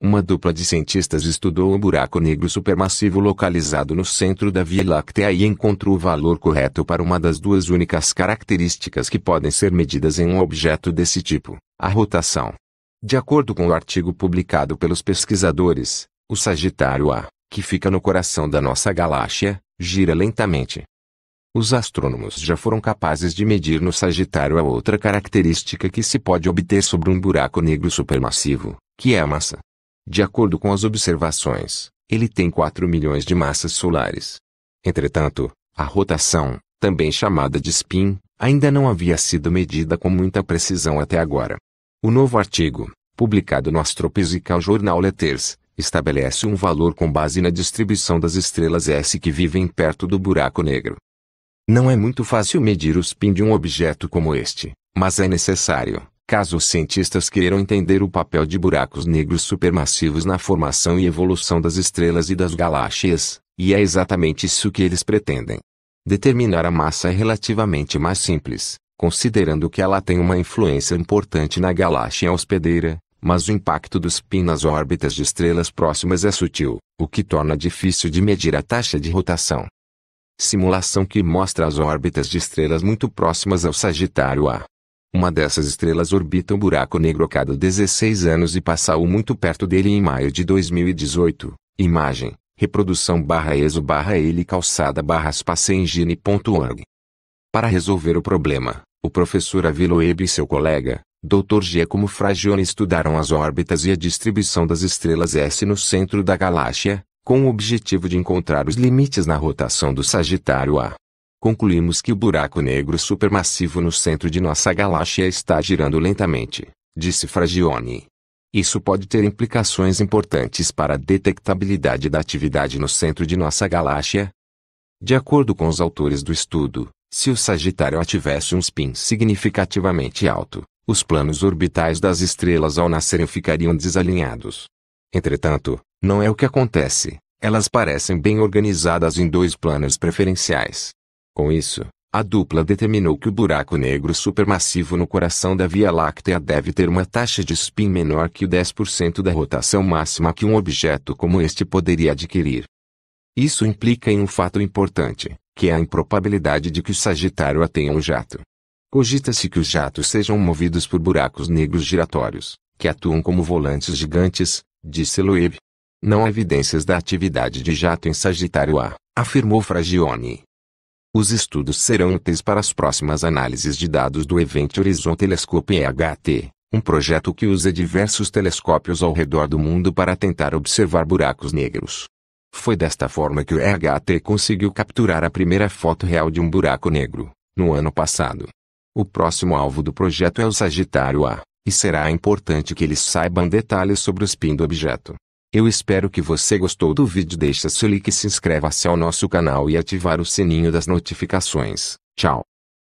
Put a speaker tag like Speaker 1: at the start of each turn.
Speaker 1: Uma dupla de cientistas estudou um buraco negro supermassivo localizado no centro da Via Láctea e encontrou o valor correto para uma das duas únicas características que podem ser medidas em um objeto desse tipo, a rotação. De acordo com o artigo publicado pelos pesquisadores, o Sagitário A, que fica no coração da nossa galáxia, gira lentamente. Os astrônomos já foram capazes de medir no Sagitário a outra característica que se pode obter sobre um buraco negro supermassivo, que é a massa. De acordo com as observações, ele tem 4 milhões de massas solares. Entretanto, a rotação, também chamada de spin, ainda não havia sido medida com muita precisão até agora. O novo artigo, publicado no Astrophysical Journal Letters, estabelece um valor com base na distribuição das estrelas S que vivem perto do buraco negro. Não é muito fácil medir o spin de um objeto como este, mas é necessário, Caso os cientistas queiram entender o papel de buracos negros supermassivos na formação e evolução das estrelas e das galáxias, e é exatamente isso que eles pretendem. Determinar a massa é relativamente mais simples, considerando que ela tem uma influência importante na galáxia hospedeira, mas o impacto do spin nas órbitas de estrelas próximas é sutil, o que torna difícil de medir a taxa de rotação. Simulação que mostra as órbitas de estrelas muito próximas ao Sagitário A, uma dessas estrelas orbita um buraco negro a cada 16 anos e passou muito perto dele em maio de 2018. Imagem, reprodução barra eso barra ele calçada barra spaceengine.org. Para resolver o problema, o professor Aviloeb e seu colega, Dr. Giacomo Fragione estudaram as órbitas e a distribuição das estrelas S no centro da galáxia, com o objetivo de encontrar os limites na rotação do Sagitário A concluímos que o buraco negro supermassivo no centro de nossa galáxia está girando lentamente, disse Fragione. Isso pode ter implicações importantes para a detectabilidade da atividade no centro de nossa galáxia. De acordo com os autores do estudo, se o Sagitário tivesse um spin significativamente alto, os planos orbitais das estrelas ao nascerem ficariam desalinhados. Entretanto, não é o que acontece, elas parecem bem organizadas em dois planos preferenciais. Com isso, a dupla determinou que o buraco negro supermassivo no coração da Via Láctea deve ter uma taxa de spin menor que o 10% da rotação máxima que um objeto como este poderia adquirir. Isso implica em um fato importante, que é a improbabilidade de que o Sagitário tenha um jato. Cogita-se que os jatos sejam movidos por buracos negros giratórios, que atuam como volantes gigantes, disse Loeb. Não há evidências da atividade de jato em Sagitário A, afirmou Fragione. Os estudos serão úteis para as próximas análises de dados do Event Horizon Telescope EHT, um projeto que usa diversos telescópios ao redor do mundo para tentar observar buracos negros. Foi desta forma que o EHT conseguiu capturar a primeira foto real de um buraco negro, no ano passado. O próximo alvo do projeto é o Sagitário A, e será importante que eles saibam detalhes sobre o spin do objeto. Eu espero que você gostou do vídeo deixa seu like se inscreva-se ao nosso canal e ativar o sininho das notificações. Tchau.